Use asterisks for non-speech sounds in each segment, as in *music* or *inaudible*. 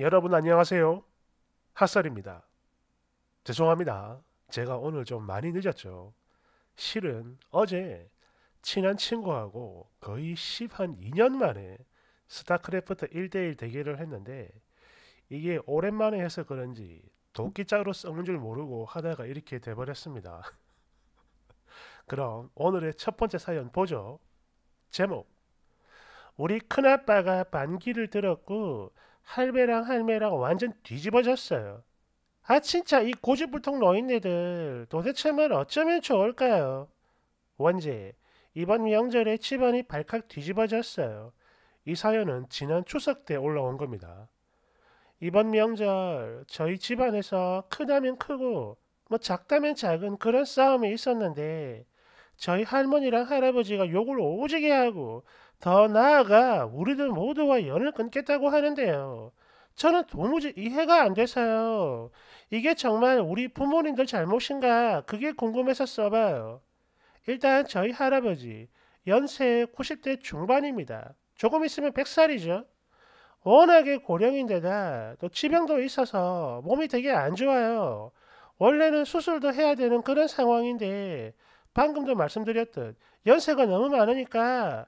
여러분 안녕하세요. 핫설입니다. 죄송합니다. 제가 오늘 좀 많이 늦었죠. 실은 어제 친한 친구하고 거의 10한 2년 만에 스타크래프트 1대1 대결을 했는데 이게 오랜만에 해서 그런지 도끼자루 썩는 줄 모르고 하다가 이렇게 돼버렸습니다. *laughs* 그럼 오늘의 첫 번째 사연 보죠. 제목 우리 큰아빠가 반기를 들었고 할배랑 할매랑 완전 뒤집어졌어요. 아 진짜 이 고집불통 노인네들 도대체만 어쩌면 좋을까요? 원제 이번 명절에 집안이 발칵 뒤집어졌어요. 이 사연은 지난 추석 때 올라온 겁니다. 이번 명절 저희 집안에서 크다면 크고 뭐 작다면 작은 그런 싸움이 있었는데 저희 할머니랑 할아버지가 욕을 오지게 하고 더 나아가 우리들 모두와 연을 끊겠다고 하는데요. 저는 도무지 이해가 안 돼서요. 이게 정말 우리 부모님들 잘못인가 그게 궁금해서 써봐요. 일단 저희 할아버지 연세 90대 중반입니다. 조금 있으면 100살이죠. 워낙에 고령인데다 또 치병도 있어서 몸이 되게 안 좋아요. 원래는 수술도 해야 되는 그런 상황인데 방금도 말씀드렸듯 연세가 너무 많으니까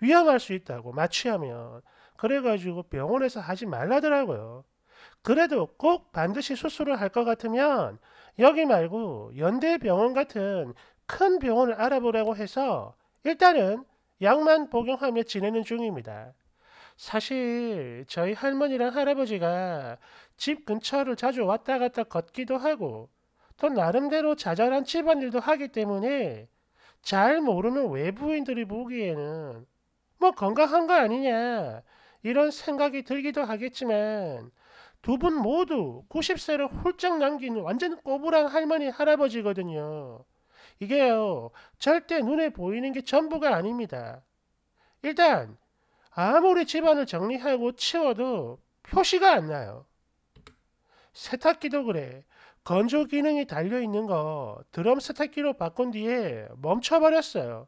위험할 수 있다고 마취하면 그래가지고 병원에서 하지 말라더라고요. 그래도 꼭 반드시 수술을 할 것 같으면 여기 말고 연대병원 같은 큰 병원을 알아보라고 해서 일단은 약만 복용하며 지내는 중입니다. 사실 저희 할머니랑 할아버지가 집 근처를 자주 왔다 갔다 걷기도 하고 또 나름대로 자잘한 집안일도 하기 때문에 잘 모르는 외부인들이 보기에는 뭐 건강한 거 아니냐 이런 생각이 들기도 하겠지만 두 분 모두 90세를 훌쩍 남긴 완전 꼬부랑 할머니 할아버지거든요. 이게요 절대 눈에 보이는 게 전부가 아닙니다. 일단 아무리 집안을 정리하고 치워도 표시가 안 나요. 세탁기도 그래. 건조 기능이 달려있는 거 드럼 세탁기로 바꾼 뒤에 멈춰버렸어요.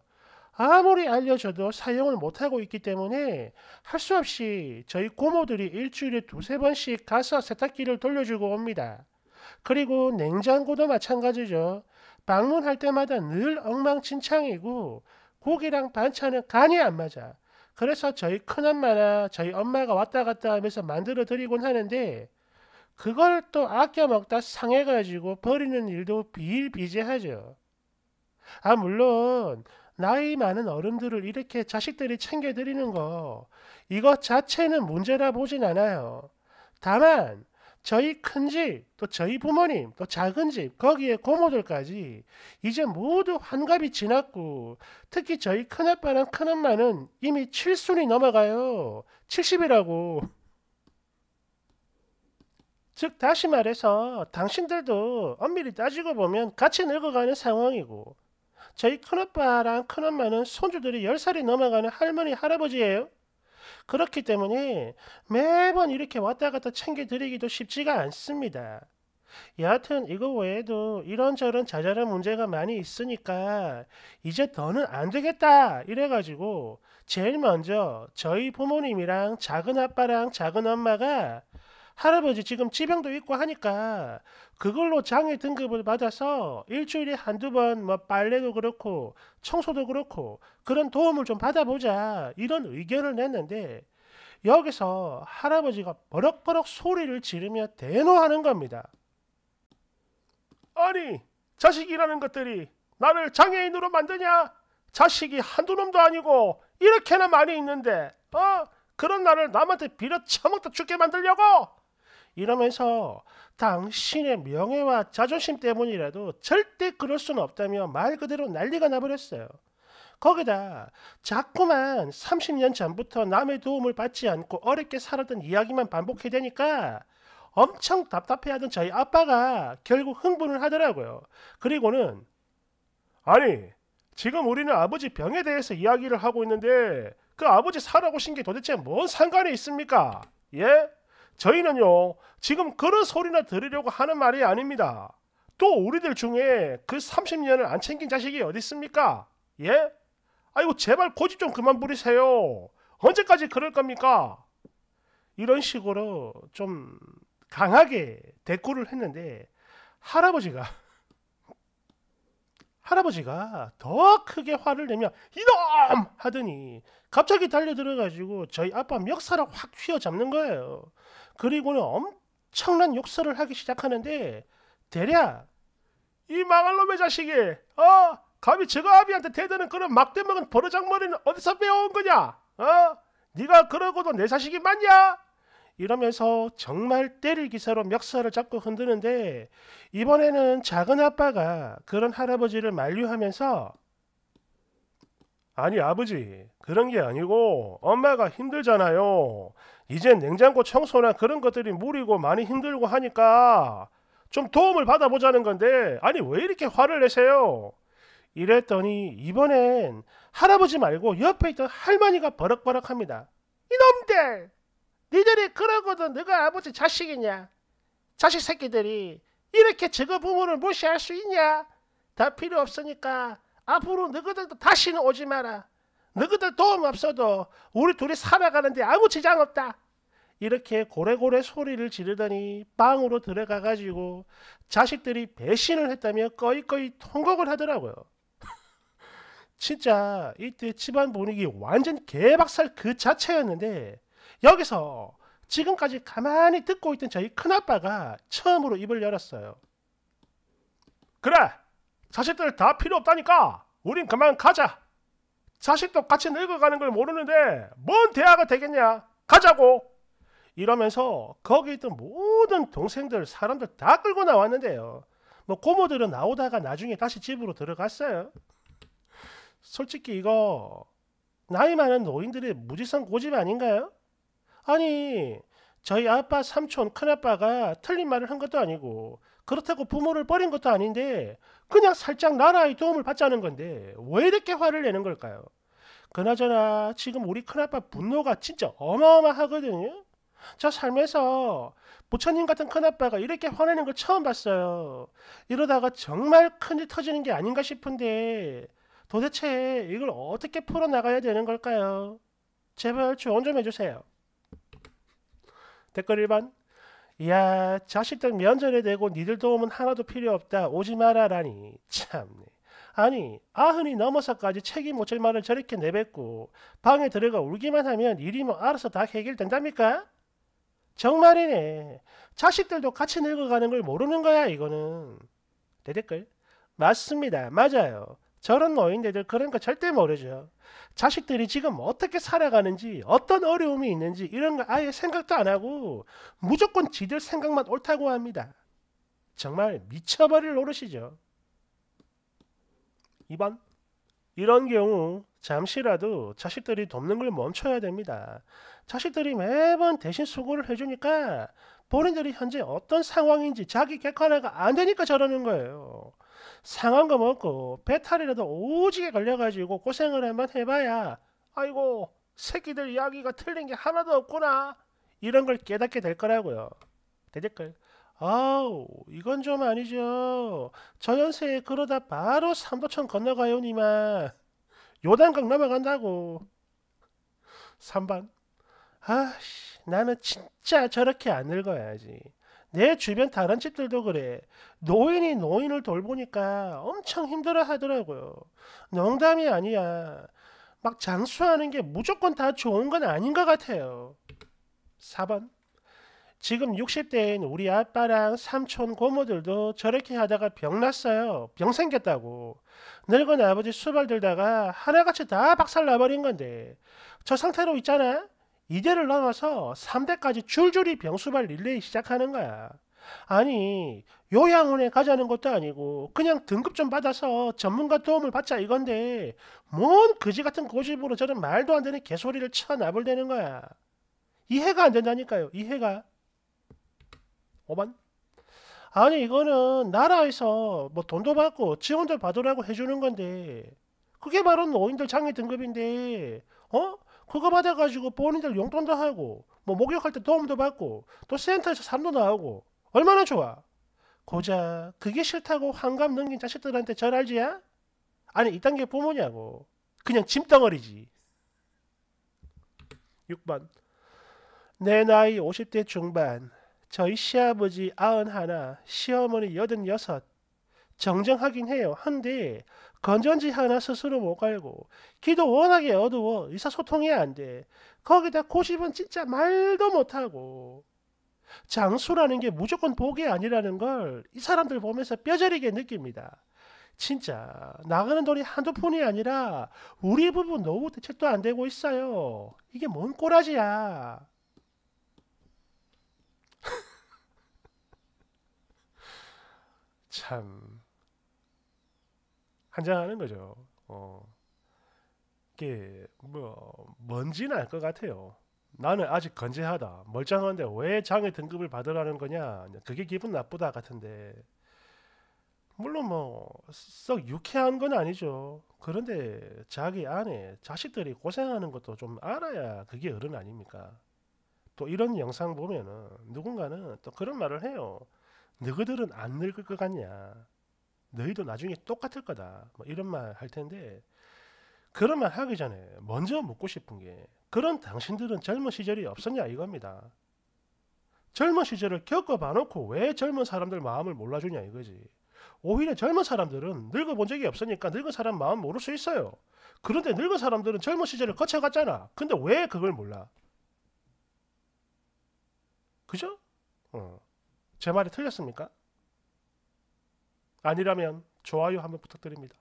아무리 알려줘도 사용을 못하고 있기 때문에 할 수 없이 저희 고모들이 일주일에 두세 번씩 가서 세탁기를 돌려주고 옵니다. 그리고 냉장고도 마찬가지죠. 방문할 때마다 늘 엉망진창이고 고기랑 반찬은 간이 안 맞아. 그래서 저희 큰엄마나 저희 엄마가 왔다 갔다 하면서 만들어 드리곤 하는데 그걸 또 아껴 먹다 상해가지고 버리는 일도 비일비재하죠. 아, 물론, 나이 많은 어른들을 이렇게 자식들이 챙겨드리는 거, 이것 자체는 문제라 보진 않아요. 다만, 저희 큰 집, 또 저희 부모님, 또 작은 집, 거기에 고모들까지 이제 모두 환갑이 지났고, 특히 저희 큰아빠랑 큰엄마는 이미 7순이 넘어가요. 70이라고. 즉 다시 말해서 당신들도 엄밀히 따지고 보면 같이 늙어가는 상황이고 저희 큰오빠랑 큰엄마는 손주들이 10살이 넘어가는 할머니 할아버지예요. 그렇기 때문에 매번 이렇게 왔다 갔다 챙겨드리기도 쉽지가 않습니다. 여하튼 이거 외에도 이런저런 자잘한 문제가 많이 있으니까 이제 더는 안 되겠다 이래가지고 제일 먼저 저희 부모님이랑 작은 아빠랑 작은 엄마가 할아버지 지금 지병도 있고 하니까 그걸로 장애 등급을 받아서 일주일에 한두 번 뭐 빨래도 그렇고 청소도 그렇고 그런 도움을 좀 받아보자 이런 의견을 냈는데 여기서 할아버지가 버럭버럭 소리를 지르며 대노하는 겁니다. 아니 자식이라는 것들이 나를 장애인으로 만드냐? 자식이 한두 놈도 아니고 이렇게나 많이 있는데 어? 그런 나를 남한테 빌어 처먹다 죽게 만들려고? 이러면서 당신의 명예와 자존심 때문이라도 절대 그럴 수는 없다며 말 그대로 난리가 나버렸어요. 거기다 자꾸만 30년 전부터 남의 도움을 받지 않고 어렵게 살았던 이야기만 반복해되니까 엄청 답답해하던 저희 아빠가 결국 흥분을 하더라고요. 그리고는 아니 지금 우리는 아버지 병에 대해서 이야기를 하고 있는데 그 아버지 살아오신 게 도대체 뭔 상관이 있습니까? 예? 저희는요, 지금 그런 소리나 들으려고 하는 말이 아닙니다. 또 우리들 중에 그 30년을 안 챙긴 자식이 어디 있습니까? 예? 아이고 제발 고집 좀 그만 부리세요. 언제까지 그럴 겁니까? 이런 식으로 좀 강하게 대꾸를 했는데 할아버지가 할아버지가 더 크게 화를 내며 이놈 하더니 갑자기 달려들어 가지고 저희 아빠 멱살을 확 휘어잡는 거예요. 그리고는 엄청난 욕설을 하기 시작하는데 대략 이 망할 놈의 자식이 어 감히 제가 아비한테 대드는 그런 막대먹은 버르장머리는 어디서 배워온 거냐? 어? 네가 그러고도 내 자식이 맞냐? 이러면서 정말 때를 기사로 멱살을 잡고 흔드는데 이번에는 작은 아빠가 그런 할아버지를 만류하면서 아니 아버지 그런 게 아니고 엄마가 힘들잖아요. 이제 냉장고 청소나 그런 것들이 무리고 많이 힘들고 하니까 좀 도움을 받아보자는 건데 아니 왜 이렇게 화를 내세요? 이랬더니 이번엔 할아버지 말고 옆에 있던 할머니가 버럭버럭합니다. 이놈들! 니들이 그러고도 너가 아버지 자식이냐? 자식 새끼들이 이렇게 저거 부모를 무시할 수 있냐? 다 필요 없으니까 앞으로 너희들도 다시는 오지 마라. 너희들 도움 없어도 우리 둘이 살아가는데 아무 지장 없다. 이렇게 고래고래 소리를 지르더니 방으로 들어가가지고 자식들이 배신을 했다며 꺼이꺼이 통곡을 하더라고요. *laughs* 진짜 이때 집안 분위기 완전 개박살 그 자체였는데 여기서 지금까지 가만히 듣고 있던 저희 큰아빠가 처음으로 입을 열었어요. 그래, 자식들 다 필요 없다니까. 우린 그만 가자. 자식도 같이 늙어가는 걸 모르는데 뭔 대화가 되겠냐. 가자고. 이러면서 거기 있던 모든 동생들, 사람들 다 끌고 나왔는데요. 뭐 고모들은 나오다가 나중에 다시 집으로 들어갔어요. 솔직히 이거 나이 많은 노인들의 무지성 고집 아닌가요? 아니 저희 아빠 삼촌 큰아빠가 틀린 말을 한 것도 아니고 그렇다고 부모를 버린 것도 아닌데 그냥 살짝 나라의 도움을 받자는 건데 왜 이렇게 화를 내는 걸까요? 그나저나 지금 우리 큰아빠 분노가 진짜 어마어마하거든요. 저 삶에서 부처님 같은 큰아빠가 이렇게 화내는 걸 처음 봤어요. 이러다가 정말 큰일 터지는 게 아닌가 싶은데 도대체 이걸 어떻게 풀어나가야 되는 걸까요? 제발 조언 좀 해주세요. 댓글 1번 야 자식들 면전에 대고 니들 도움은 하나도 필요 없다 오지 마라라니 참네 아니 아흔이 넘어서까지 책임 못질 말을 저렇게 내뱉고 방에 들어가 울기만 하면 일이 뭐 알아서 다 해결된답니까? 정말이네 자식들도 같이 늙어가는 걸 모르는 거야 이거는 대댓글 맞습니다 맞아요 저런 노인네들 그러니까 절대 모르죠. 자식들이 지금 어떻게 살아가는지 어떤 어려움이 있는지 이런 거 아예 생각도 안 하고 무조건 지들 생각만 옳다고 합니다. 정말 미쳐버릴 노릇이죠. 2번 이런 경우 잠시라도 자식들이 돕는 걸 멈춰야 됩니다. 자식들이 매번 대신 수고를 해주니까 본인들이 현재 어떤 상황인지 자기 객관화가 안 되니까 저러는 거예요. 상한 거 먹고 배탈이라도 오지게 걸려가지고 고생을 한번 해봐야 아이고 새끼들 이야기가 틀린 게 하나도 없구나 이런 걸 깨닫게 될 거라고요. 대댓글 아우 이건 좀 아니죠. 저 연세에 그러다 바로 삼도천 건너가요 니만 요단강 넘어간다고. 3번 아씨 나는 진짜 저렇게 안 늙어야지. 내 주변 다른 집들도 그래. 노인이 노인을 돌보니까 엄청 힘들어 하더라고요. 농담이 아니야. 막 장수하는 게 무조건 다 좋은 건 아닌 것 같아요. 4번. 지금 60대인 우리 아빠랑 삼촌 고모들도 저렇게 하다가 병났어요. 병 생겼다고. 늙은 아버지 수발 들다가 하나같이 다 박살 나버린 건데. 저 상태로 있잖아. 이제를 넘어서 3대까지 줄줄이 병수발 릴레이 시작하는 거야. 아니 요양원에 가자는 것도 아니고 그냥 등급 좀 받아서 전문가 도움을 받자 이건데 뭔 그지 같은 고집으로 저런 말도 안 되는 개소리를 쳐나불대는 거야. 이해가 안 된다니까요. 이해가. 5번. 아니 이거는 나라에서 뭐 돈도 받고 지원도 받으라고 해주는 건데 그게 바로 노인들 장애 등급인데 어? 그거 받아가지고 본인들 용돈도 하고 뭐 목욕할 때 도움도 받고 또 센터에서 산도 나오고 얼마나 좋아. 고작 그게 싫다고 환갑 넘긴 자식들한테 절알지야? 아니 이딴 게 부모냐고. 그냥 짐덩어리지. 6번 내 나이 50대 중반 저희 시아버지 91 시어머니 86 정정하긴 해요. 한데 건전지 하나 스스로 못 갈고 길도 워낙에 어두워 의사소통이 안 돼. 거기다 고집은 진짜 말도 못하고 장수라는 게 무조건 복이 아니라는 걸 이 사람들 보면서 뼈저리게 느낍니다. 진짜 나가는 돈이 한두 푼이 아니라 우리 부부 노후 대책도 안 되고 있어요. 이게 뭔 꼬라지야. *laughs* 참 한장하는 거죠. 어, 이게 뭐 뭔지는 것 같아요. 나는 아직 건재하다. 멀쩡한데 왜 장애 등급을 받으라는 거냐? 그게 기분 나쁘다 같은데. 물론 뭐 썩 유쾌한 건 아니죠. 그런데 자기 아내, 자식들이 고생하는 것도 좀 알아야 그게 어른 아닙니까? 또 이런 영상 보면은 누군가는 또 그런 말을 해요. 너희들은 안 늙을 것 같냐? 너희도 나중에 똑같을 거다. 뭐 이런 말 할 텐데 그런 말 하기 전에 먼저 묻고 싶은 게 그런 당신들은 젊은 시절이 없었냐 이겁니다. 젊은 시절을 겪어봐 놓고 왜 젊은 사람들 마음을 몰라주냐 이거지. 오히려 젊은 사람들은 늙어본 적이 없으니까 늙은 사람 마음 모를 수 있어요. 그런데 늙은 사람들은 젊은 시절을 거쳐갔잖아. 근데 왜 그걸 몰라? 그죠? 어. 제 말이 틀렸습니까? 아니라면 좋아요 한번 부탁드립니다.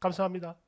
감사합니다.